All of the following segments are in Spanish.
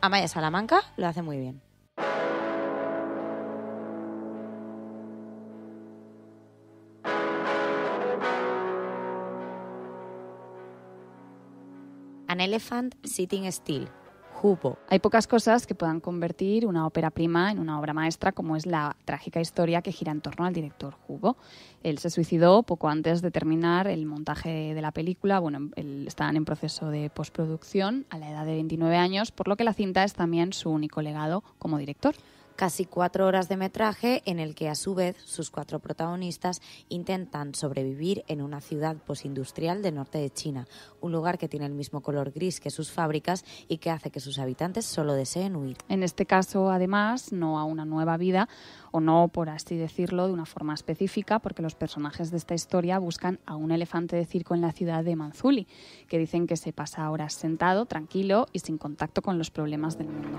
Amaya Salamanca lo hace muy bien. An Elephant Sitting Still, hay pocas cosas que puedan convertir una ópera prima en una obra maestra como es la trágica historia que gira en torno al director Hugo. Él se suicidó poco antes de terminar el montaje de la película. Bueno, él, estaban en proceso de postproducción a la edad de 29 años, por lo que la cinta es también su único legado como director casi cuatro horas de metraje en el que a su vez sus cuatro protagonistas intentan sobrevivir en una ciudad posindustrial del norte de China, un lugar que tiene el mismo color gris que sus fábricas y que hace que sus habitantes solo deseen huir. En este caso, además, no a una nueva vida, o no, por así decirlo, de una forma específica, porque los personajes de esta historia buscan a un elefante de circo en la ciudad de Manzuli, que dicen que se pasa horas sentado, tranquilo y sin contacto con los problemas del mundo.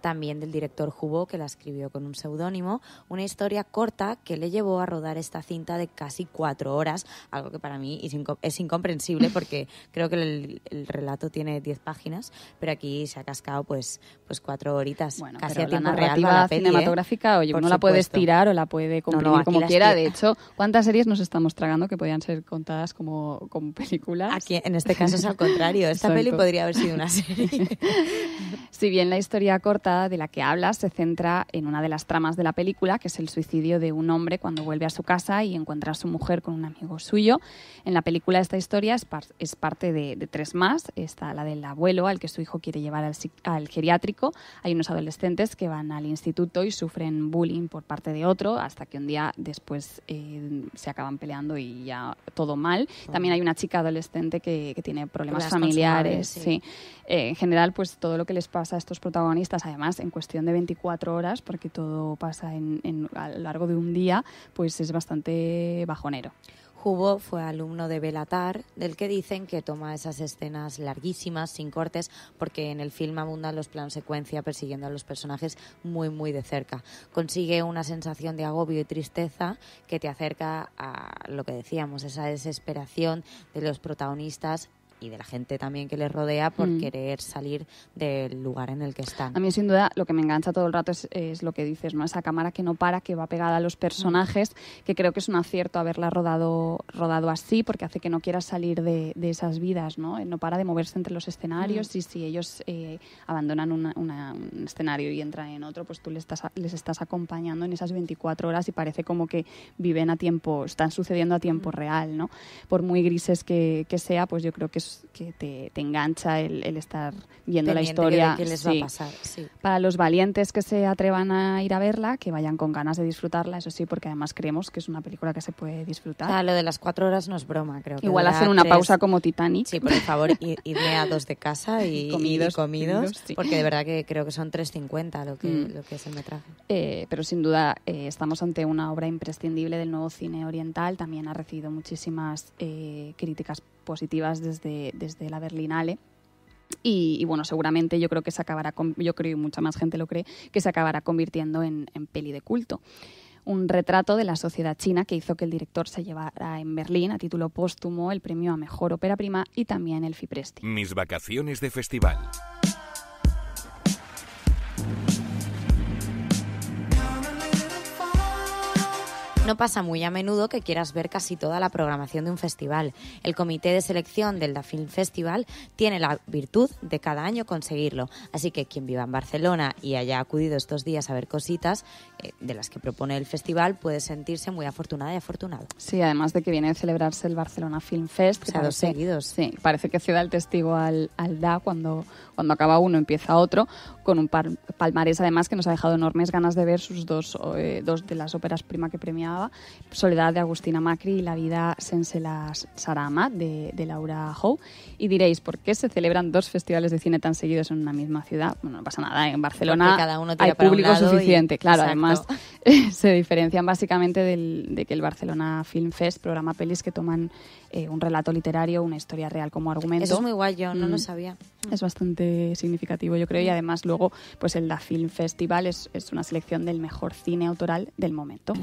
también del director Jubo que la escribió con un seudónimo, una historia corta que le llevó a rodar esta cinta de casi cuatro horas, algo que para mí es incomprensible porque creo que el, relato tiene diez páginas, pero aquí se ha cascado pues, pues cuatro horitas, casi a tiempo la la ¿eh? cinematográfica, oye, uno la puede estirar o la puede comprimir como quiera, de hecho, ¿cuántas series nos estamos tragando que podían ser contadas como, como películas? Aquí, en este caso es al contrario, esta peli podría haber sido una serie. si bien la historia corta de la que habla se centra en una de las tramas de la película, que es el suicidio de un hombre cuando vuelve a su casa y encuentra a su mujer con un amigo suyo. En la película esta historia es, es parte de, tres más. Está la del abuelo al que su hijo quiere llevar al, geriátrico. Hay unos adolescentes que van al instituto y sufren bullying por parte de otro hasta que un día después eh, se acaban peleando y ya todo mal. También hay una chica adolescente que, tiene problemas familiares. Sí. Eh, en general, pues todo lo que les pasa a estos protagonistas, además en cuestión de 24 horas, porque todo pasa en, a lo largo de un día, pues es bastante bajonero. Hugo fue alumno de Belatar, del que dicen que toma esas escenas larguísimas, sin cortes, porque en el film abundan los plan secuencia persiguiendo a los personajes muy, muy de cerca. Consigue una sensación de agobio y tristeza que te acerca a lo que decíamos, esa desesperación de los protagonistas y de la gente también que les rodea por mm. querer salir del lugar en el que están. A mí sin duda lo que me engancha todo el rato es, lo que dices, ¿no? Esa cámara que no para, que va pegada a los mm. personajes, que creo que es un acierto haberla rodado, rodado así, porque hace que no quieras salir de, esas vidas, ¿no? No para de moverse entre los escenarios mm. y si ellos eh, abandonan un escenario y entran en otro, pues tú les estás, les estás acompañando en esas 24 horas y parece como que viven a tiempo, están sucediendo a tiempo real, ¿no? Por muy grises que, que sea, pues yo creo que es pues, que te, engancha el, estar viendo la historia. Que les va a pasar, Para los valientes que se atrevan a ir a verla, que vayan con ganas de disfrutarla, eso sí, porque además creemos que es una película que se puede disfrutar. lo de las cuatro horas no es broma, creo. Que Igual hacer una pausa como Titanic. Sí, por favor, irme a dos de casa y comidos, comidos porque de verdad que creo que son 3.50 lo que, mm. lo que es el metraje. Eh, pero sin duda eh, estamos ante una obra imprescindible del nuevo cine oriental, también ha recibido muchísimas eh, críticas positivas desde, desde la Berlinale. Y, y, bueno, seguramente yo creo que se acabará, yo creo y mucha más gente lo cree, que se acabará convirtiendo en, en peli de culto un retrato de la sociedad china que hizo que el director se llevara en Berlín a título póstumo el premio a mejor ópera prima y también el Fipresti. Mis vacaciones de festival. No pasa muy a menudo que quieras ver casi toda la programación de un festival. El comité de selección del Da Film Festival tiene la virtud de cada año conseguirlo. Así que quien viva en Barcelona y haya acudido estos días a ver cositas eh, de las que propone el festival puede sentirse muy afortunada y afortunado. Sí, además de que viene a celebrarse el Barcelona Film Fest. Pues dos seguidos. Sí, parece que se da el testigo al, al DA cuando, cuando acaba uno empieza otro, con un par, palmarés además que nos ha dejado enormes ganas de ver sus dos, eh, dos de las óperas prima que premiaba Soledad de Agustina Macri y La vida sense la Sarama de, Laura Howe. Y diréis, ¿por qué se celebran dos festivales de cine tan seguidos en una misma ciudad? Bueno, no pasa nada, en Barcelona cada uno hay público suficiente, claro, además se diferencian básicamente de que el Barcelona Film Fest programa pelis que toman eh, un relato literario, una historia real como argumento. Eso es muy guay, yo no lo mm. sabía es bastante significativo, yo creo, y además luego pues el Da Film Festival es, es una selección del mejor cine autoral del momento.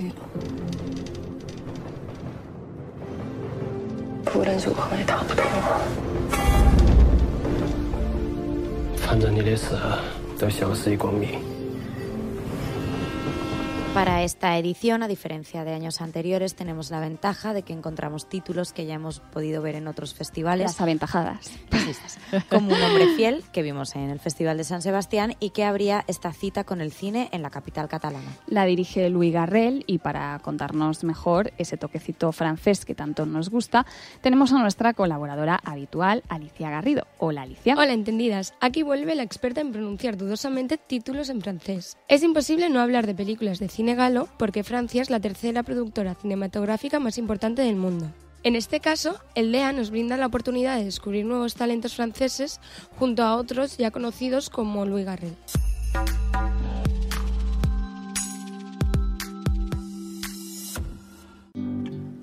Para esta edición, a diferencia de años anteriores, tenemos la ventaja de que encontramos títulos que ya hemos podido ver en otros festivales. Las aventajadas. Pues Como Un hombre fiel, que vimos en el Festival de San Sebastián, y que abría esta cita con el cine en la capital catalana. La dirige Luis Garrel, y para contarnos mejor ese toquecito francés que tanto nos gusta, tenemos a nuestra colaboradora habitual, Alicia Garrido. Hola, Alicia. Hola, entendidas. Aquí vuelve la experta en pronunciar dudosamente títulos en francés. Es imposible no hablar de películas de cine cine porque Francia es la tercera productora cinematográfica más importante del mundo. En este caso, el DEA nos brinda la oportunidad de descubrir nuevos talentos franceses junto a otros ya conocidos como Louis Garrel.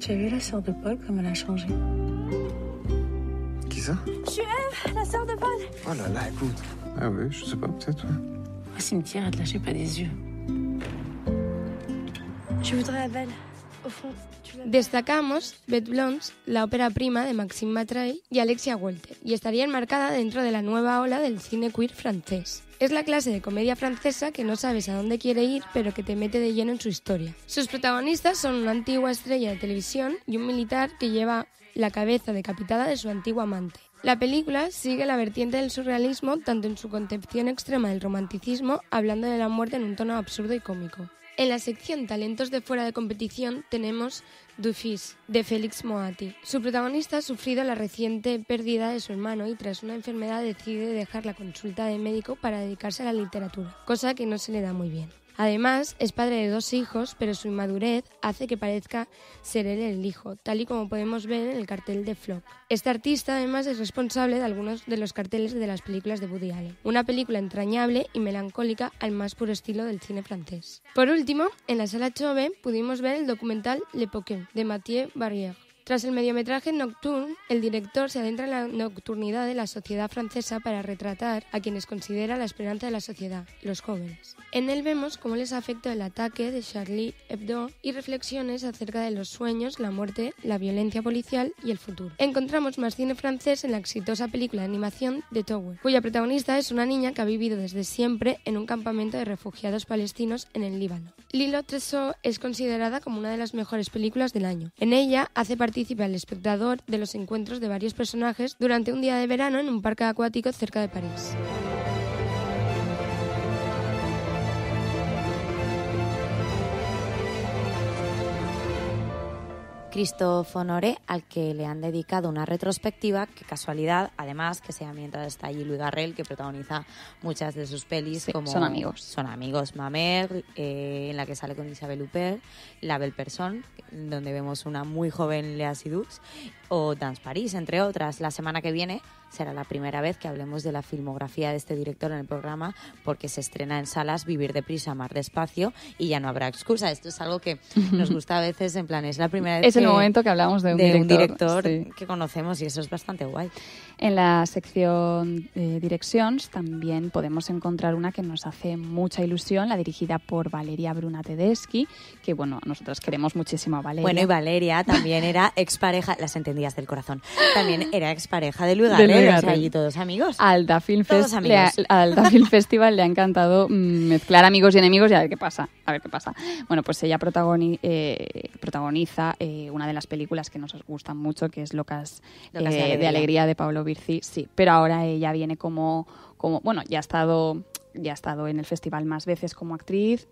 J'ai vu la sœur de Paul comme elle a changé. ¿Quién ça Je suis Eve, la sœur de Paul. Oh là là, écoute. Ah oui, je sais pas, peut-être. Au cimetière, te lâchait pas des yeux. Destacamos Bet Blondes, la ópera prima de Maxime Matraille y Alexia Walter, y estaría enmarcada dentro de la nueva ola del cine queer francés. Es la clase de comedia francesa que no sabes a dónde quiere ir, pero que te mete de lleno en su historia. Sus protagonistas son una antigua estrella de televisión y un militar que lleva la cabeza decapitada de su antiguo amante. La película sigue la vertiente del surrealismo tanto en su concepción extrema del romanticismo, hablando de la muerte en un tono absurdo y cómico, en la sección Talentos de fuera de competición tenemos Dufis, de Félix Moati. Su protagonista ha sufrido la reciente pérdida de su hermano y tras una enfermedad decide dejar la consulta de médico para dedicarse a la literatura, cosa que no se le da muy bien. Además, es padre de dos hijos, pero su inmadurez hace que parezca ser él el hijo, tal y como podemos ver en el cartel de Flock. Este artista además es responsable de algunos de los carteles de las películas de Woody una película entrañable y melancólica al más puro estilo del cine francés. Por último, en la sala Chauvet pudimos ver el documental Le Poquet, de Mathieu Barrière, tras el mediometraje Nocturne, el director se adentra en la nocturnidad de la sociedad francesa para retratar a quienes considera la esperanza de la sociedad, los jóvenes. En él vemos cómo les afecta el ataque de Charlie Hebdo y reflexiones acerca de los sueños, la muerte, la violencia policial y el futuro. Encontramos más cine francés en la exitosa película de animación The Tower, cuya protagonista es una niña que ha vivido desde siempre en un campamento de refugiados palestinos en el Líbano. Lilo Tresor es considerada como una de las mejores películas del año. En ella hace parte Participa el espectador de los encuentros de varios personajes durante un día de verano en un parque acuático cerca de París. Christophe Honoré, al que le han dedicado una retrospectiva, que casualidad, además, que sea mientras está allí Luis Garrel, que protagoniza muchas de sus pelis. como son amigos. Son amigos, Mamer, eh, en la que sale con Isabel Huppert, La Belle Person, donde vemos una muy joven Lea Sidux, o Dance Paris, entre otras. La semana que viene será la primera vez que hablemos de la filmografía de este director en el programa porque se estrena en salas Vivir deprisa, amar despacio y ya no habrá excusa. Esto es algo que nos gusta a veces, en plan, es la primera vez. Es el momento que hablamos de un director, que conocemos y eso es bastante guay. En la sección de direcciones también podemos encontrar una que nos hace mucha ilusión, la dirigida por Valeria Bruna Tedeschi, que bueno, nosotras queremos muchísimo a Valeria. Bueno, y Valeria también era expareja, las entendí del corazón. También era expareja de Luis Garrel, allí todos amigos. Al Film, Festival le ha encantado mm, mezclar amigos y enemigos y a ver qué pasa, a ver qué pasa. Bueno, pues ella eh, protagoniza eh, una de las películas que nos gustan mucho, que es Locas, de, eh, alegría. de, Pablo Virci, sí, pero ahora ella viene como, como bueno, ya ha estado ya ha estado en el festival más veces como actriz,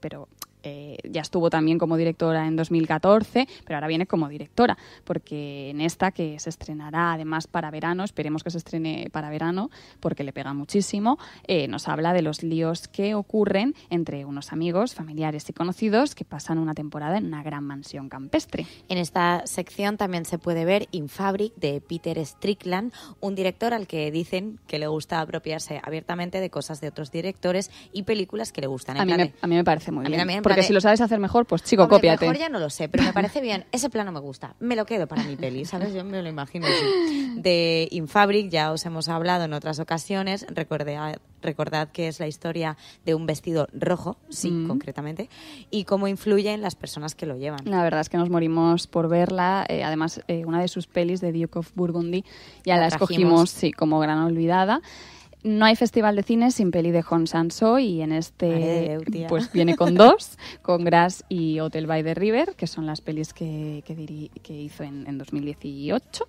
pero eh, ya estuvo también como directora en 2014, pero ahora viene como directora, porque en esta que se estrenará además para verano, esperemos que se estrene para verano, porque le pega muchísimo, eh, nos habla de los líos que ocurren entre unos amigos, familiares y conocidos que pasan una temporada en una gran mansión campestre. En esta sección también se puede ver In Fabric de Peter Strickland, un director al que dicen que le gusta apropiarse abiertamente de cosas de otros directores y películas que le gustan. A, mí me, a mí, me, parece muy bien. Porque si lo sabes hacer mejor, pues chico, A cópiate. Mejor ya no lo sé, pero me parece bien. Ese plano me gusta. Me lo quedo para mi peli, ¿sabes? Yo me lo imagino así. De Infabric ya os hemos hablado en otras ocasiones. Recordad, recordad que es la historia de un vestido rojo, sí, mm. concretamente, y cómo influye en las personas que lo llevan. La verdad es que nos morimos por verla. Eh, además, eh, una de sus pelis de Duke of Burgundy ya la, la escogimos sí, como gran olvidada no hay festival de cine sin peli de Hong Sanso y en este pues viene con dos, con Grass y Hotel by the River, que son las pelis que, hizo en, 2018.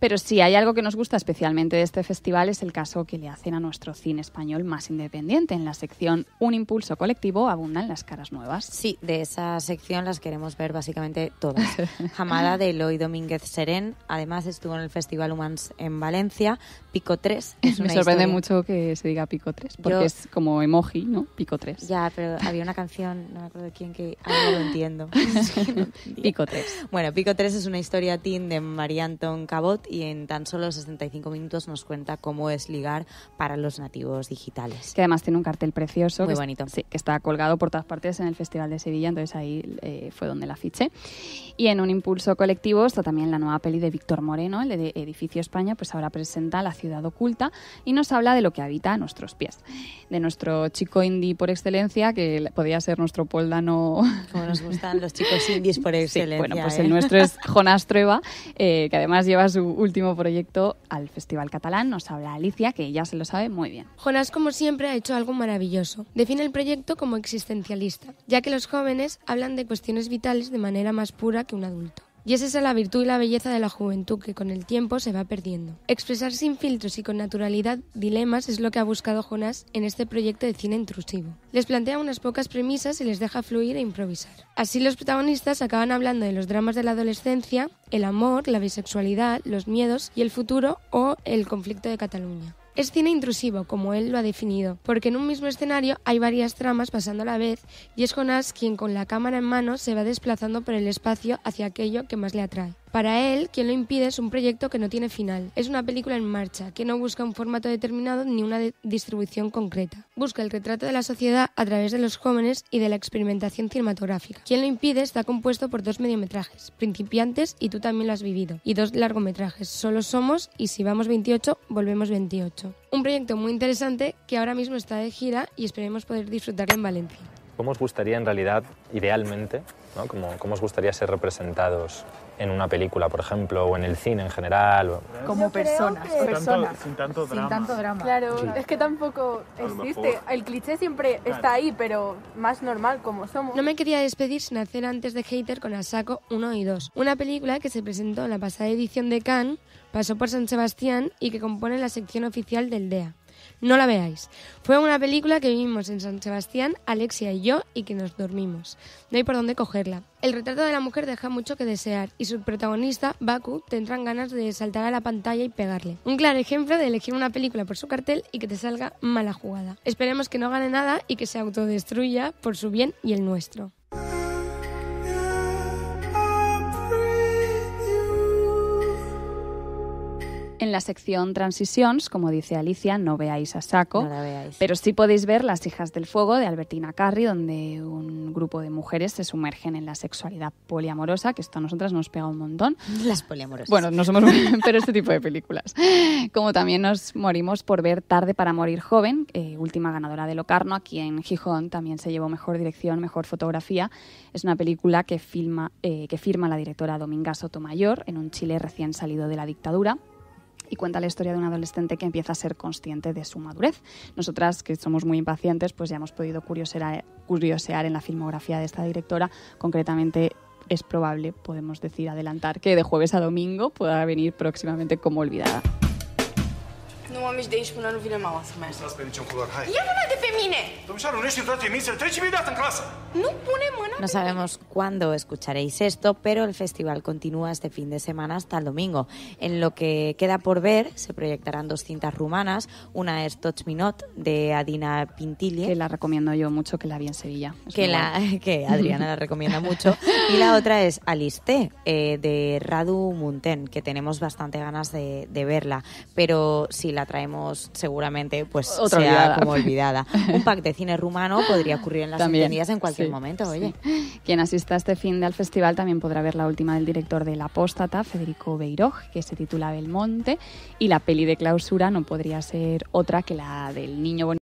Pero si hay algo que nos gusta especialmente de este festival, es el caso que le hacen a nuestro cine español más independiente. En la sección Un Impulso Colectivo abundan las caras nuevas. Sí, de esa sección las queremos ver básicamente todas. Jamada de Eloy Domínguez Serén, además estuvo en el Festival Humans en Valencia, Pico 3. Me sorprende mucho que se diga Pico 3, porque es como emoji, ¿no? Pico 3. Ya, pero había una canción, no me acuerdo quién, que ahora no lo entiendo. Pico 3. Bueno, Pico 3 es una historia teen de María Anton Cabot y en tan solo 65 minutos nos cuenta cómo es ligar para los nativos digitales. Que además tiene un cartel precioso. Muy bonito. sí, que está colgado por todas partes en el Festival de Sevilla, entonces ahí eh, fue donde la fiché. Y en un impulso colectivo está también la nueva peli de Víctor Moreno, el de Edificio España, pues ahora presenta La ciudad oculta y nos habla de lo que habita a nuestros pies. De nuestro chico indie por excelencia, que podría ser nuestro poldano. Como nos gustan los chicos indies por excelencia. bueno, pues el ¿eh? nuestro es Jonás Trueba, eh, que además lleva su último proyecto al Festival Catalán. Nos habla Alicia, que ya se lo sabe muy bien. Jonás, como siempre, ha hecho algo maravilloso. Define el proyecto como existencialista, ya que los jóvenes hablan de cuestiones vitales de manera más pura que un adulto. Y esa es la virtud y la belleza de la juventud que con el tiempo se va perdiendo. Expresar sin filtros y con naturalidad dilemas es lo que ha buscado Jonás en este proyecto de cine intrusivo. Les plantea unas pocas premisas y les deja fluir e improvisar. Así los protagonistas acaban hablando de los dramas de la adolescencia, el amor, la bisexualidad, los miedos y el futuro o el conflicto de Cataluña. Es cine intrusivo, como él lo ha definido, porque en un mismo escenario hay varias tramas pasando a la vez y es Jonas quien con la cámara en mano se va desplazando por el espacio hacia aquello que más le atrae. Para él, quien lo impide es un proyecto que no tiene final. Es una película en marcha, que no busca un formato determinado ni una distribución concreta. Busca el retrato de la sociedad a través de los jóvenes y de la experimentación cinematográfica. Quien lo impide está compuesto por dos mediometrajes, Principiantes y Tú también lo has vivido, y dos largometrajes, Solo somos y Si vamos 28, volvemos 28. Un proyecto muy interesante que ahora mismo está de gira y esperemos poder disfrutarlo en Valencia. ¿Cómo os gustaría en realidad, idealmente, ¿no? ¿Cómo, os gustaría ser representados en una película, por ejemplo, o en el cine en general. Como personas, Sin tanto, drama. Claro, es que tampoco existe. El cliché siempre está ahí, pero más normal como somos. No me quería despedir sin hacer antes de Hater con Asako 1 y 2, una película que se presentó en la pasada edición de Cannes, pasó por San Sebastián y que compone la sección oficial del DEA. No la veáis. Fue una película que vimos en San Sebastián, Alexia y yo, y que nos dormimos. No hay por dónde cogerla. El retrato de la mujer deja mucho que desear, y su protagonista, Baku, tendrán ganas de saltar a la pantalla y pegarle. Un claro ejemplo de elegir una película por su cartel y que te salga mala jugada. Esperemos que no gane nada y que se autodestruya por su bien y el nuestro. En la sección Transitions, como dice Alicia, no veáis a saco, pero sí podéis ver Las hijas del fuego de Albertina Carri, donde un grupo de mujeres se sumergen en la sexualidad poliamorosa, que esto a nosotras nos pega un montón. Las poliamorosas. Bueno, no somos pero este tipo de películas. Como también nos morimos por ver Tarde para morir joven, eh, última ganadora de Locarno, aquí en Gijón también se llevó mejor dirección, mejor fotografía. Es una película que, eh, que firma la directora Dominga Sotomayor en un Chile recién salido de la dictadura y cuenta la historia de un adolescente que empieza a ser consciente de su madurez. Nosotras, que somos muy impacientes, pues ya hemos podido curiosear, curiosear en la filmografía de esta directora, concretamente es probable, podemos decir, adelantar que de jueves a domingo pueda venir próximamente como olvidada de No sabemos cuándo escucharéis esto, pero el festival continúa este fin de semana hasta el domingo. En lo que queda por ver, se proyectarán dos cintas rumanas. Una es Touch Me Not, de Adina Pintilie. Que la recomiendo yo mucho, que la vi en Sevilla. que, la, que Adriana la recomienda mucho. Y la otra es Aliste, eh, de Radu Munten, que tenemos bastante ganas de, de verla. Pero si la traemos seguramente pues Otra olvidada. como olvidada. Un pack de cine rumano podría ocurrir en las sintonías en cualquier momento, oye. Quien asista este fin del festival también podrá ver la última del director de La Apóstata, Federico Beiroj, que se titula Belmonte, y la peli de clausura no podría ser otra que la del niño bonito